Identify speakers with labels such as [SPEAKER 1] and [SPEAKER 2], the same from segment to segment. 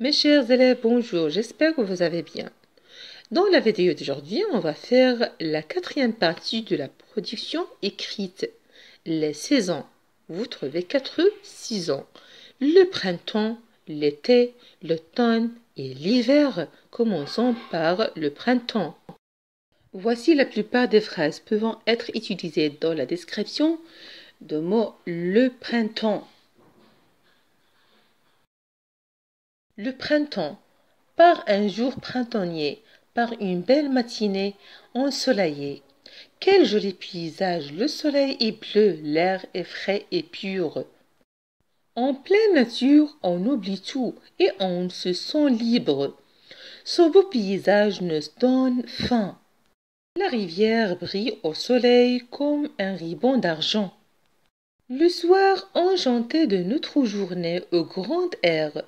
[SPEAKER 1] Mes chers élèves, bonjour, j'espère que vous avez bien. Dans la vidéo d'aujourd'hui, on va faire la quatrième partie de la production écrite. Les saisons. Vous trouvez quatre saisons. Le printemps, l'été, l'automne et l'hiver. Commençons par le printemps. Voici la plupart des phrases pouvant être utilisées dans la description de mots le printemps Le printemps. Par un jour printanier, par une belle matinée ensoleillée. Quel joli paysage, le soleil est bleu, l'air est frais et pur. En pleine nature, on oublie tout et on se sent libre. Ce beau paysage ne donne faim. La rivière brille au soleil comme un ruban d'argent. Le soir, enchanté de notre journée au grand air,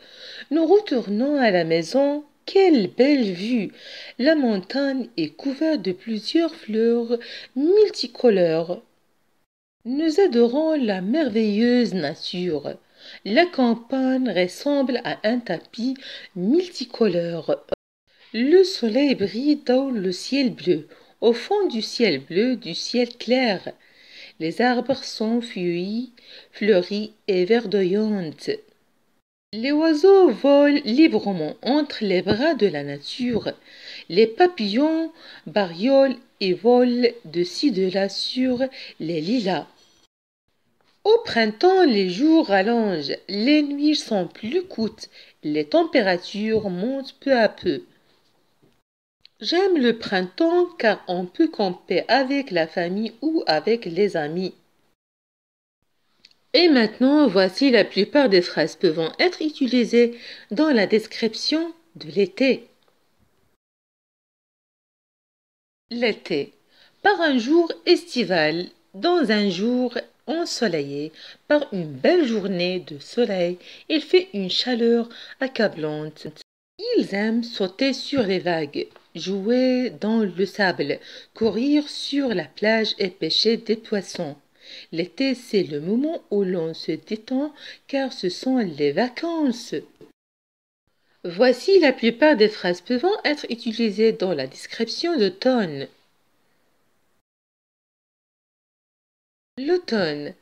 [SPEAKER 1] nous retournons à la maison. Quelle belle vue La montagne est couverte de plusieurs fleurs multicolores. Nous adorons la merveilleuse nature. La campagne ressemble à un tapis multicolore. Le soleil brille dans le ciel bleu, au fond du ciel bleu, du ciel clair. Les arbres sont feuillis, fleuris et verdoyantes. Les oiseaux volent librement entre les bras de la nature. Les papillons bariolent et volent de ci de là sur les lilas. Au printemps, les jours rallongent, les nuits sont plus courtes, les températures montent peu à peu. J'aime le printemps car on peut camper avec la famille ou avec les amis. Et maintenant, voici la plupart des phrases pouvant être utilisées dans la description de l'été. L'été. Par un jour estival, dans un jour ensoleillé, par une belle journée de soleil, il fait une chaleur accablante. Ils aiment sauter sur les vagues jouer dans le sable, courir sur la plage et pêcher des poissons. L'été, c'est le moment où l'on se détend car ce sont les vacances. Voici la plupart des phrases pouvant être utilisées dans la description d'automne. L'automne.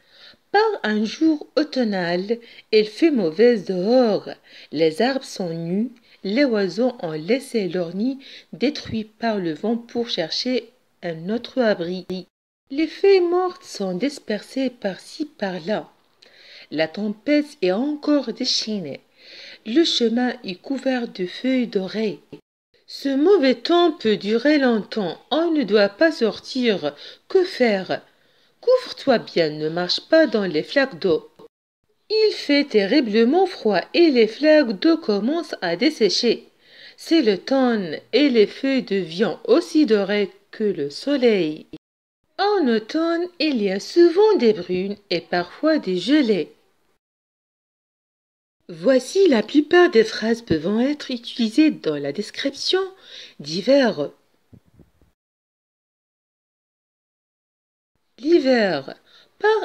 [SPEAKER 1] Par un jour automnal, il fait mauvaise dehors. Les arbres sont nus, les oiseaux ont laissé leur nid détruit par le vent pour chercher un autre abri. Les feuilles mortes sont dispersées par-ci par-là. La tempête est encore déchaînée. Le chemin est couvert de feuilles dorées. Ce mauvais temps peut durer longtemps. On ne doit pas sortir. Que faire Couvre-toi bien, ne marche pas dans les flaques d'eau. Il fait terriblement froid et les flaques d'eau commencent à dessécher. C'est l'automne et les feuilles deviennent aussi dorées que le soleil. En automne, il y a souvent des brunes et parfois des gelées. Voici la plupart des phrases pouvant être utilisées dans la description d'hiver. L'hiver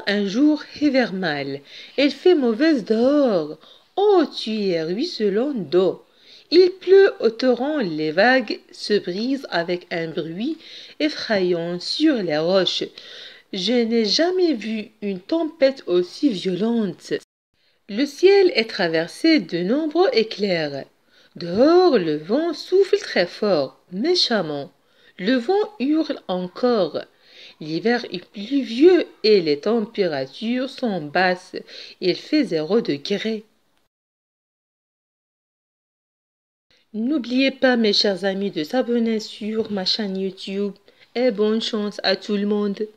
[SPEAKER 1] un jour hivernal. Elle fait mauvaise dehors. Oh, tu es ruisselant d'eau. Il pleut au torrent, les vagues se brisent avec un bruit effrayant sur les roches. Je n'ai jamais vu une tempête aussi violente. Le ciel est traversé de nombreux éclairs. Dehors, le vent souffle très fort, méchamment. Le vent hurle encore. L'hiver est pluvieux et les températures sont basses. Il fait zéro degré. N'oubliez pas mes chers amis de s'abonner sur ma chaîne YouTube et bonne chance à tout le monde.